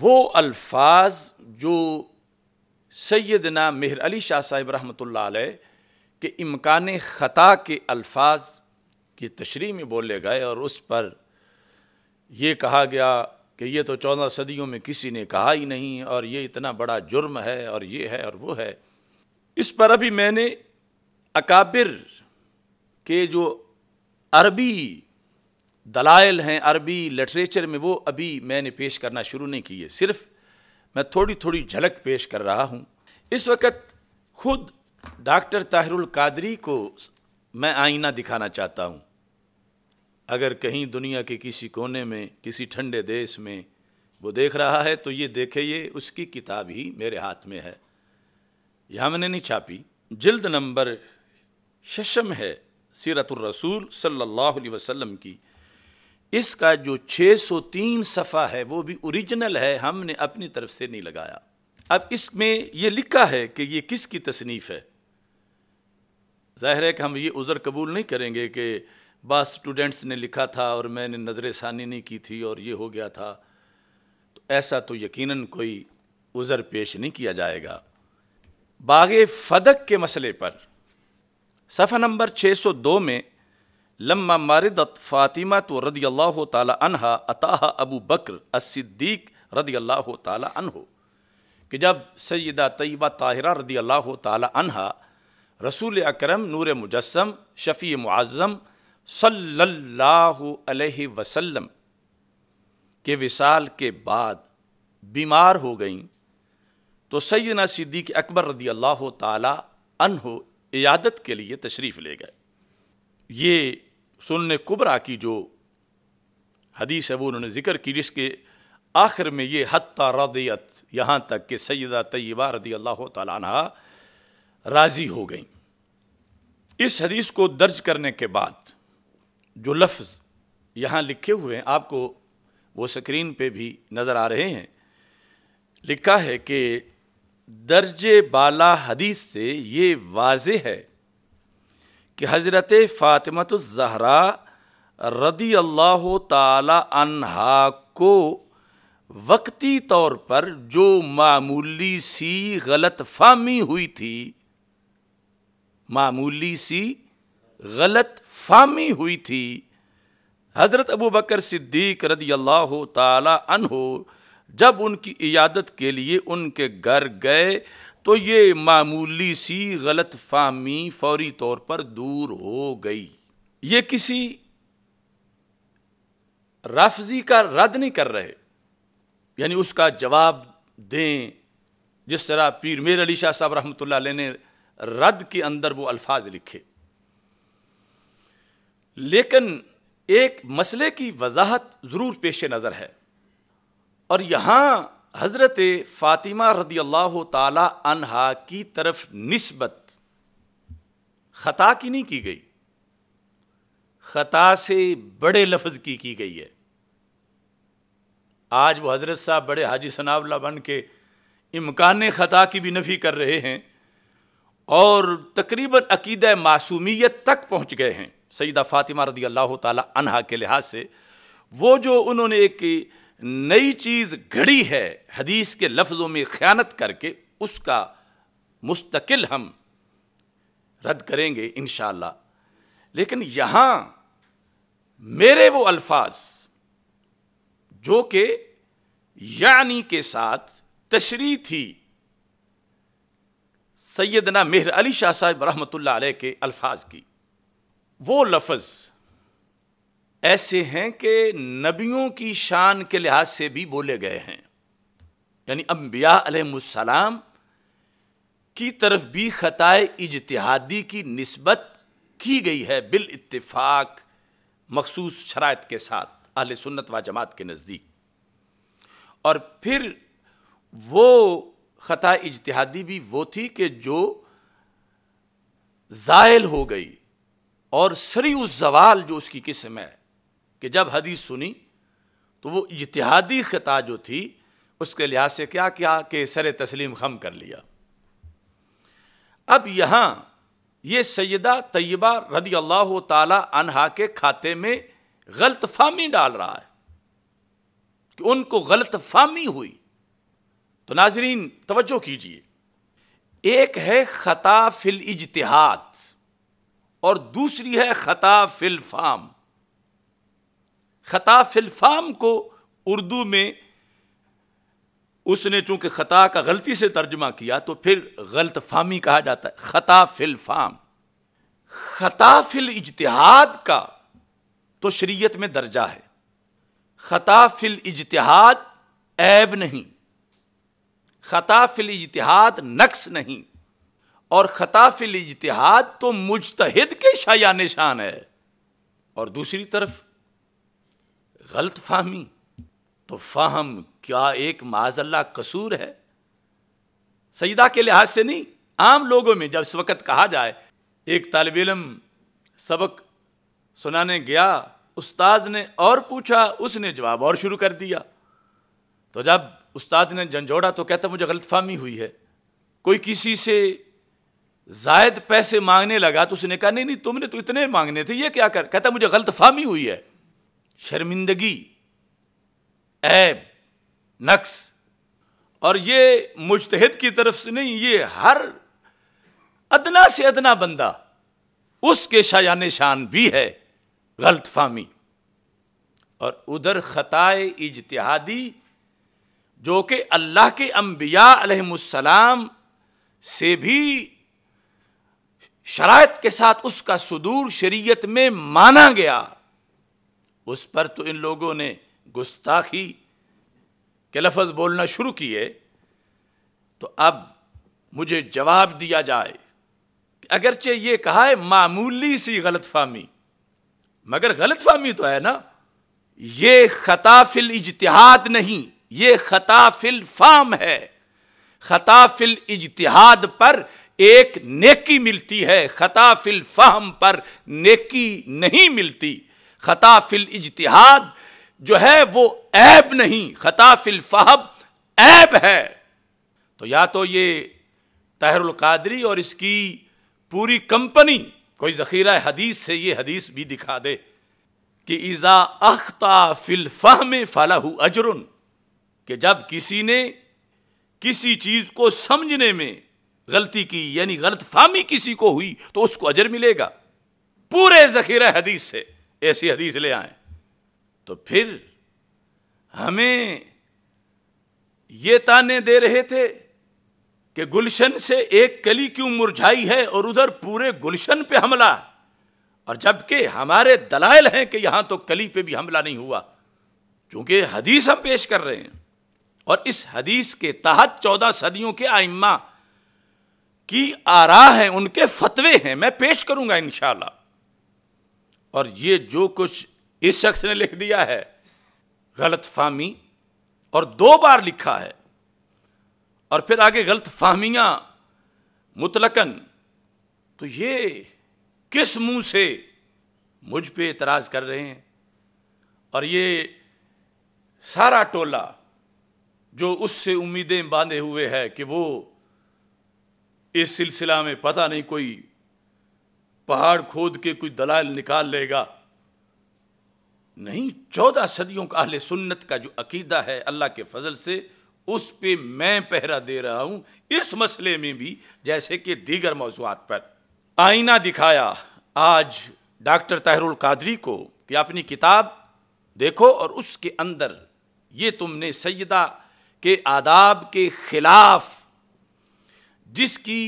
वो अल्फाज जो सैदना मेहर अली शाह साहिब रहमत के इमकान ख़ता के अल्फाज की तशरी में बोले गए और उस पर ये कहा गया कि ये तो चौदह सदियों में किसी ने कहा ही नहीं और ये इतना बड़ा जुर्म है और ये है और वो है इस पर अभी मैंने अकाबिर के जो अरबी दलाइल हैं अरबी लिटरेचर में वो अभी मैंने पेश करना शुरू नहीं किए सिर्फ मैं थोड़ी थोड़ी झलक पेश कर रहा हूँ इस वक्त खुद डॉक्टर ताहरुल कादरी को मैं आईना दिखाना चाहता हूँ अगर कहीं दुनिया के किसी कोने में किसी ठंडे देश में वो देख रहा है तो ये देखे ये उसकी किताब ही मेरे हाथ में है यह मैंने नहीं छापी जिल्द नंबर शशम है सीरतुलरसूल सल्ला सल्लल्लाहु अलैहि वसल्लम की इसका जो 603 सफ़ा है वो भी ओरिजिनल है हमने अपनी तरफ से नहीं लगाया अब इसमें ये लिखा है कि ये किसकी तसनीफ़ है ज़ाहिर है कि हम ये उज़र कबूल नहीं करेंगे कि बाद स्टूडेंट्स ने लिखा था और मैंने नज़र षानी नहीं की थी और ये हो गया था तो ऐसा तो यकीनन कोई उज़र पेश नहीं किया जाएगा बाग फदक के मसले पर सफ़ा नंबर 602 में लम्मा मारदत फ़ातिमा तो रदी अल्लाह तहा अताह अबू बकर अस्द्दीक रदी अल्लाह तहो कि जब सैदा तयबा ताहिरा रदी अल्लाह तहा रसूल अकरम नूर मुजस्म शफ़ी मुआज़म सल्लल्लाहु अलैहि वसल्लम के विसाल के बाद बीमार हो गईं तो सैदना सिद्दीक अकबर रदी अल्लाह तहो इयादत के लिए तशरीफ़ ले गए ये सुन कुबरा की जो हदीस है वो उन्होंने जिक्र की जिसके आखिर में ये हत्ता रदियत यहाँ तक कि सैदा तय्यबा रदी अल्लाह तला राज़ी हो गई इस हदीस को दर्ज करने के बाद जो लफ्ज़ यहाँ लिखे हुए हैं आपको वो स्क्रीन पे भी नज़र आ रहे हैं लिखा है कि दर्ज बाला हदीस से ये वाज है कि हज़रत जहरा रदी अल्लाह तहा को वक्ती तौर पर जो मामूली सी गलत फहमी हुई थी मामूली सी गलत फहमी हुई थी हज़रत अबू बकर सिद्दीक रदी अल्लाह तहो जब उनकी इयादत के लिए उनके घर गए तो ये मामूली सी गलत फाहमी फौरी तौर पर दूर हो गई ये किसी राफजी का रद्द नहीं कर रहे यानी उसका जवाब दें जिस तरह पीर मेर अली शाह साहब रहमत ने रद्द के अंदर वो अल्फाज लिखे लेकिन एक मसले की वजाहत ज़रूर पेश नज़र है और यहां हज़रत फ़ातिमा रदी अल्लाह तहा की तरफ नस्बत ख़ता की नहीं की गई ख़ता से बड़े लफ्ज़ की की गई है आज वो हज़रत साहब बड़े हाजी सनावला बन के इम्कान ख़ता की भी नफ़ी कर रहे हैं और तकरीबन अकीद मासूमियत तक पहुँच गए हैं सईदा फ़ातिमा रदी अल्लाह तहा के लिहाज से वो जो उन्होंने एक नई चीज़ घड़ी है हदीस के लफ्ज़ों में ख़यानत करके उसका मुस्तकिल हम रद्द करेंगे इन लेकिन यहाँ मेरे वो अल्फाज जो कि यानी के साथ तशरी थी सैदना मेहर अली शाह साहब रहमत के अल्फाज की वो लफ्ज़ ऐसे हैं कि नबियों की शान के लिहाज से भी बोले गए हैं यानी अम्बिया अलैहिस्सलाम की तरफ भी ख़ताए इजतहादी की नस्बत की गई है बिल इतफाक मखसूस शरात के साथ अहल सुन्नत व जमात के नज़दीक और फिर वो ख़ता इजतहादी भी वो थी कि जो ज़ायल हो गई और सरी उस जवाल जो उसकी किस्म है कि जब हदीस सुनी तो वो इतिहादी खिता जो थी उसके लिहाज से क्या किया कि सर तस्लीम खम कर लिया अब यहाँ ये सैदा तय्यबा रदी अल्लाह तहा के खाते में गलत फामी डाल रहा है कि उनको गलत फामी हुई तो नाजरीन तवज्जो कीजिए एक है ख़ता फिल इजतहाद और दूसरी है ख़ता फिल फाम ख़ता फिलफाम को उर्दू में उसने चूंकि ख़ता का गलती से तर्जमा किया तो फिर गलत फामी कहा जाता है ख़ता फिलफाम ख़ता फिल इजतहाद का तो शरीयत में दर्जा है ख़ता फिल इजतहाद ऐब नहीं ख़ता फिल इजतहाद नक्स नहीं और ख़ता फिल इजतहाद तो मुजतहिद के शायान शान है और दूसरी तरफ गलत फाहमी तो फाहम क्या एक माजल्ला कसूर है सईदा के लिहाज से नहीं आम लोगों में जब इस वक्त कहा जाए एक तालब इलम सबक सुनाने गया उस्ताद ने और पूछा उसने जवाब और शुरू कर दिया तो जब उस्ताद ने झंझोड़ा तो कहता मुझे गलतफहमी हुई है कोई किसी से जायद पैसे मांगने लगा तो उसने कहा नहीं नहीं तुमने तो इतने मांगने थे ये क्या कर कहता मुझे गलतफहमी हुई है शर्मिंदगी ऐब नक्स और ये मुश्तहद की तरफ से नहीं ये हर अदना से अदना बंदा उसके शायान शान भी है गलत फामी और उधर ख़ताए इजतहादी जो कि अल्लाह के अम्बिया से भी शरात के साथ उसका सुदूर शरीयत में माना गया उस पर तो इन लोगों ने गुस्ताखी के लफज बोलना शुरू किए तो अब मुझे जवाब दिया जाए अगरचे ये कहा है मामूली सी गलत फहमी मगर गलत फहमी तो है ना ये खताफिल इजतहाद नहीं ये खताफिल फाम है खताफिल इजतहाद पर एक नेकी मिलती है खताफिल फाम पर नेकी नहीं मिलती खता फिल इजतिहाद जो है वो ऐब नहीं खता फिल फहब ऐब है तो या तो ये तहरुल कादरी और इसकी पूरी कंपनी कोई जखीरा हदीस से ये हदीस भी दिखा दे कि ईज़ा अख्ता फिल फहम फलाहू अजरुन कि जब किसी ने किसी चीज़ को समझने में गलती की यानी गलत फहमी किसी को हुई तो उसको अजर मिलेगा पूरे जखीरा हदीस से ऐसी हदीस ले आए तो फिर हमें ये ताने दे रहे थे कि गुलशन से एक कली क्यों मुरझाई है और उधर पूरे गुलशन पे हमला और जबकि हमारे दलायल हैं कि यहां तो कली पे भी हमला नहीं हुआ क्योंकि हदीस हम पेश कर रहे हैं और इस हदीस के तहत चौदह सदियों के आइम्मा की आरा हैं उनके फतवे हैं मैं पेश करूंगा इंशाल्लाह और ये जो कुछ इस शख्स ने लिख दिया है गलत फाहमी और दो बार लिखा है और फिर आगे गलत फाहमियाँ मुतलकन तो ये किस मुंह से मुझ पे इतराज़ कर रहे हैं और ये सारा टोला जो उससे उम्मीदें बांधे हुए है कि वो इस सिलसिला में पता नहीं कोई पहाड़ खोद के कोई दलाल निकाल लेगा नहीं चौदह सदियों का अहले सुन्नत का जो अकीदा है अल्लाह के फजल से उस पे मैं पहरा दे रहा हूं इस मसले में भी जैसे कि दीगर मौजूद पर आईना दिखाया आज डॉक्टर तहरुल कादरी को कि अपनी किताब देखो और उसके अंदर ये तुमने सैदा के आदाब के खिलाफ जिसकी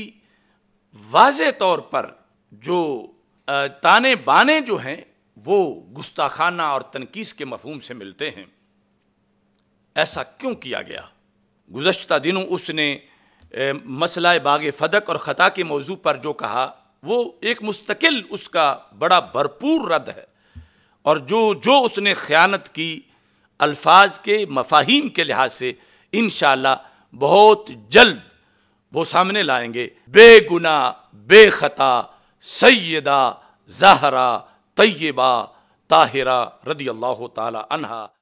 वाज तौर पर जो ताने बाने जो हैं वो गुस्ताखाना और तनकीस के मफहूम से मिलते हैं ऐसा क्यों किया गया गुज्त दिनों उसने मसला बाग फदक और ख़ता के मौजू पर जो कहा वो एक मुस्तकिल उसका बड़ा भरपूर रद्द है और जो जो उसने ख़यानत की अल्फाज के मफाहिम के लिहाज से इन बहुत जल्द वो सामने लाएंगे बेगुना बेखता सैदा जहरा तय्यबा ताहिरा रदी अल्लाह तला